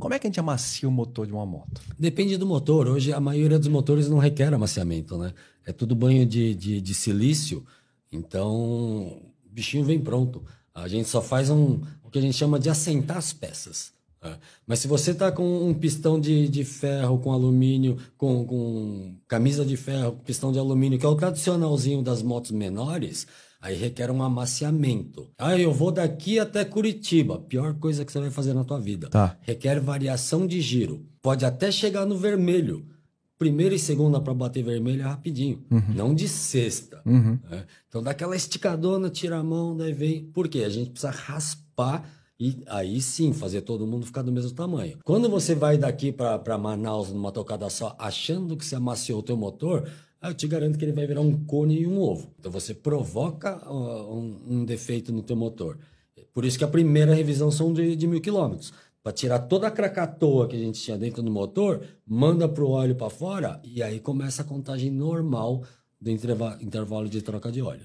Como é que a gente amacia o motor de uma moto? Depende do motor. Hoje, a maioria dos motores não requer amaciamento, né? É tudo banho de, de, de silício. Então, o bichinho vem pronto. A gente só faz um, o que a gente chama de assentar as peças. É. Mas se você está com um pistão de, de ferro, com alumínio, com, com camisa de ferro, pistão de alumínio, que é o tradicionalzinho das motos menores, aí requer um amaciamento. Ah, eu vou daqui até Curitiba. Pior coisa que você vai fazer na tua vida. Tá. Requer variação de giro. Pode até chegar no vermelho. Primeira e segunda para bater vermelho é rapidinho, uhum. não de sexta. Uhum. Né? Então dá aquela esticadona, tira a mão, daí vem. Por quê? A gente precisa raspar e aí sim, fazer todo mundo ficar do mesmo tamanho. Quando você vai daqui para Manaus numa tocada só, achando que você amaciou o teu motor, eu te garanto que ele vai virar um cone e um ovo. Então você provoca um, um, defeito no teu motor. Por isso que a primeira revisão são de, de mil quilômetros. Para tirar toda a cracatoa que a gente tinha dentro do motor, manda para o óleo para fora e aí começa a contagem normal do intervalo de troca de óleo.